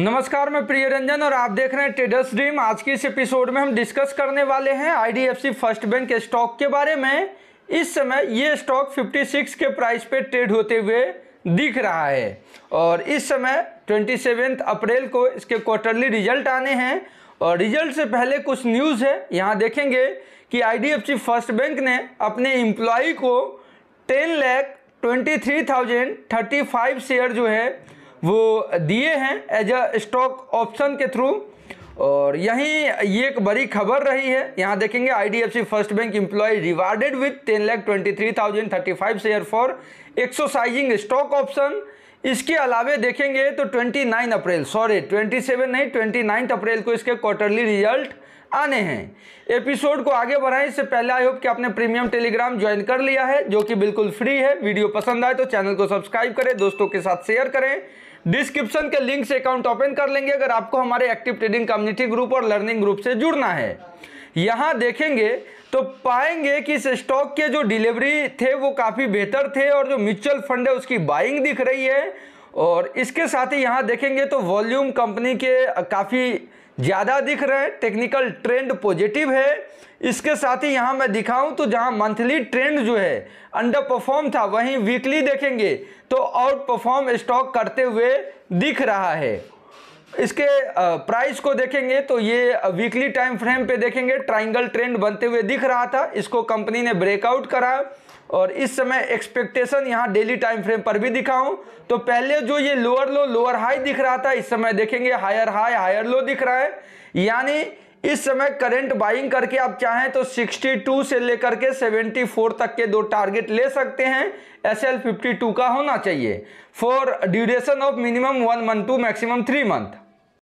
नमस्कार मैं प्रिय रंजन और आप देख रहे हैं ट्रेडर्स ड्रीम आज के इस एपिसोड में हम डिस्कस करने वाले हैं आईडीएफसी फर्स्ट बैंक के स्टॉक के बारे में इस समय ये स्टॉक 56 के प्राइस पे ट्रेड होते हुए दिख रहा है और इस समय ट्वेंटी अप्रैल को इसके क्वार्टरली रिजल्ट आने हैं और रिजल्ट से पहले कुछ न्यूज़ है यहाँ देखेंगे कि आई फर्स्ट बैंक ने अपने एम्प्लॉय को ten lakh twenty three thousand thirty five share जो है वो दिए हैं एज अ स्टॉक ऑप्शन के थ्रू और यहीं ये एक बड़ी खबर रही है यहाँ देखेंगे IDFC first bank employ rewarded with ten lakh twenty three thousand thirty five share for exercising stock option इसके अलावा देखेंगे तो twenty nine April sorry twenty seven नहीं ट्वेंटी नाइन्थ अप्रैल को इसके क्वार्टरली रिजल्ट आने हैं एपिसोड को आगे बढ़ाएं इससे पहले आई होप कि आपने प्रीमियम टेलीग्राम ज्वाइन कर लिया है जो कि बिल्कुल फ्री है वीडियो पसंद आए तो चैनल को सब्सक्राइब करें दोस्तों के साथ शेयर करें डिस्क्रिप्शन के लिंक से अकाउंट ओपन कर लेंगे अगर आपको हमारे एक्टिव ट्रेडिंग कम्युनिटी ग्रुप और लर्निंग ग्रुप से जुड़ना है यहाँ देखेंगे तो पाएंगे कि इस स्टॉक के जो डिलीवरी थे वो काफ़ी बेहतर थे और जो म्यूचुअल फंड है उसकी बाइंग दिख रही है और इसके साथ ही यहाँ देखेंगे तो वॉल्यूम कंपनी के काफ़ी ज़्यादा दिख रहे हैं टेक्निकल ट्रेंड पॉजिटिव है इसके साथ ही यहाँ मैं दिखाऊं तो जहाँ मंथली ट्रेंड जो है अंडर परफॉर्म था वहीं वीकली देखेंगे तो आउट परफॉर्म स्टॉक करते हुए दिख रहा है इसके प्राइस को देखेंगे तो ये वीकली टाइम फ्रेम पे देखेंगे ट्राइंगल ट्रेंड बनते हुए दिख रहा था इसको कंपनी ने ब्रेकआउट करा और इस समय एक्सपेक्टेशन यहाँ डेली टाइम फ्रेम पर भी दिखाऊं तो पहले जो ये लोअर लो लोअर हाई दिख रहा था इस समय देखेंगे हायर हाई हायर लो दिख रहा है यानी इस समय करंट बाइंग करके आप चाहें तो 62 से लेकर के 74 तक के दो टारगेट ले सकते हैं एस एल का होना चाहिए for duration of minimum one month to maximum three month